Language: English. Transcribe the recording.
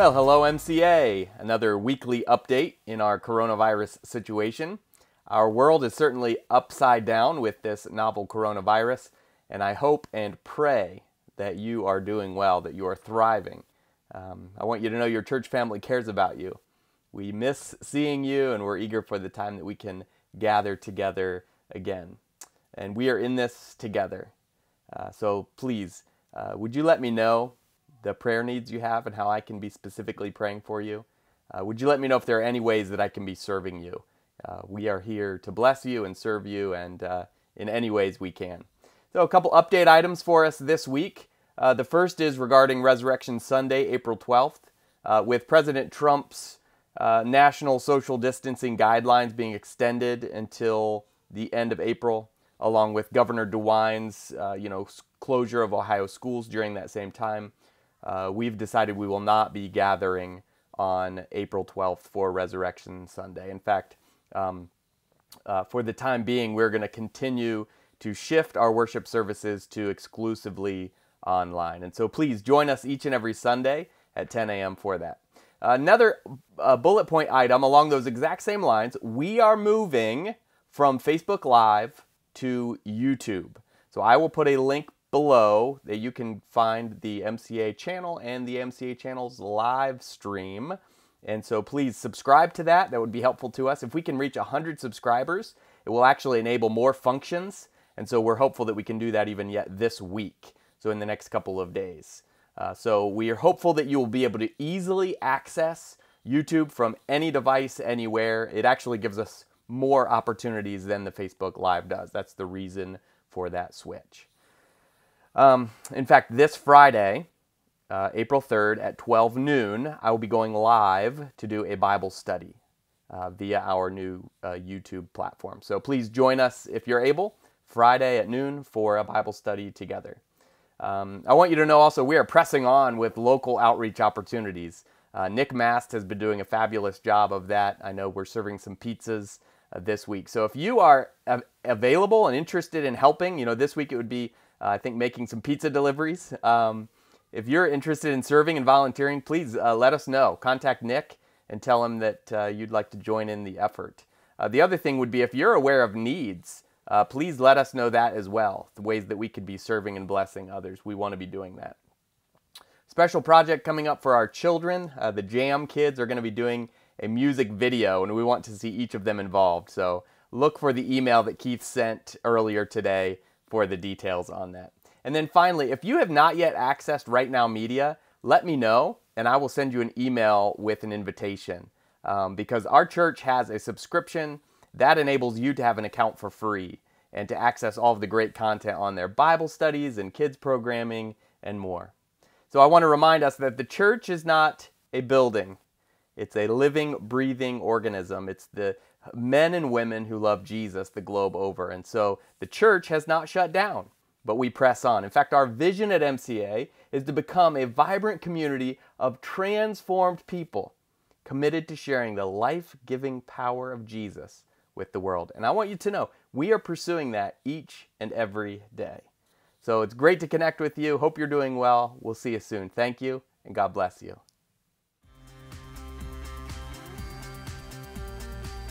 Well, hello, MCA. Another weekly update in our coronavirus situation. Our world is certainly upside down with this novel coronavirus, and I hope and pray that you are doing well, that you are thriving. Um, I want you to know your church family cares about you. We miss seeing you, and we're eager for the time that we can gather together again. And we are in this together. Uh, so please, uh, would you let me know the prayer needs you have and how I can be specifically praying for you. Uh, would you let me know if there are any ways that I can be serving you? Uh, we are here to bless you and serve you, and uh, in any ways we can. So, a couple update items for us this week. Uh, the first is regarding Resurrection Sunday, April 12th, uh, with President Trump's uh, national social distancing guidelines being extended until the end of April, along with Governor DeWine's, you know, closure of Ohio schools during that same time uh, we've decided we will not be gathering on April 12th for Resurrection Sunday. In fact, um, uh, for the time being, we're going to continue to shift our worship services to exclusively online. And so please join us each and every Sunday at 10 a.m. for that. Another uh, bullet point item along those exact same lines we are moving from Facebook Live to YouTube. So I will put a link below that you can find the MCA channel and the MCA channel's live stream. And so please subscribe to that. That would be helpful to us. If we can reach 100 subscribers, it will actually enable more functions. And so we're hopeful that we can do that even yet this week. So in the next couple of days. Uh, so we are hopeful that you will be able to easily access YouTube from any device anywhere. It actually gives us more opportunities than the Facebook Live does. That's the reason for that switch. Um, in fact, this Friday, uh, April 3rd at 12 noon, I will be going live to do a Bible study uh, via our new uh, YouTube platform. So please join us if you're able Friday at noon for a Bible study together. Um, I want you to know also we are pressing on with local outreach opportunities. Uh, Nick Mast has been doing a fabulous job of that. I know we're serving some pizzas uh, this week. So if you are uh, available and interested in helping, you know, this week it would be uh, I think making some pizza deliveries. Um, if you're interested in serving and volunteering, please uh, let us know. Contact Nick and tell him that uh, you'd like to join in the effort. the other thing would be if you're aware of needs, please let us know that as well, the ways that we could be serving and blessing others. We want to be doing that special project coming up for our children. Uh, the Jam Kids are going to be doing a music video, and we want to see each of them involved. So look for the email that Keith sent earlier today for the details on that. And then finally, if you have not yet accessed Right Now Media, let me know and I will send you an email with an invitation um, because our church has a subscription that enables you to have an account for free and to access all of the great content on their Bible studies and kids programming and more. So I want to remind us that the church is not a building. It's a living, breathing organism. It's the men and women who love Jesus the globe over. And so the church has not shut down, but we press on. In fact, our vision at MCA is to become a vibrant community of transformed people committed to sharing the life giving power of Jesus with the world. And I want you to know we are pursuing that each and every day. So it's great to connect with you. Hope you're doing well. We'll see you soon. Thank you, and God bless you.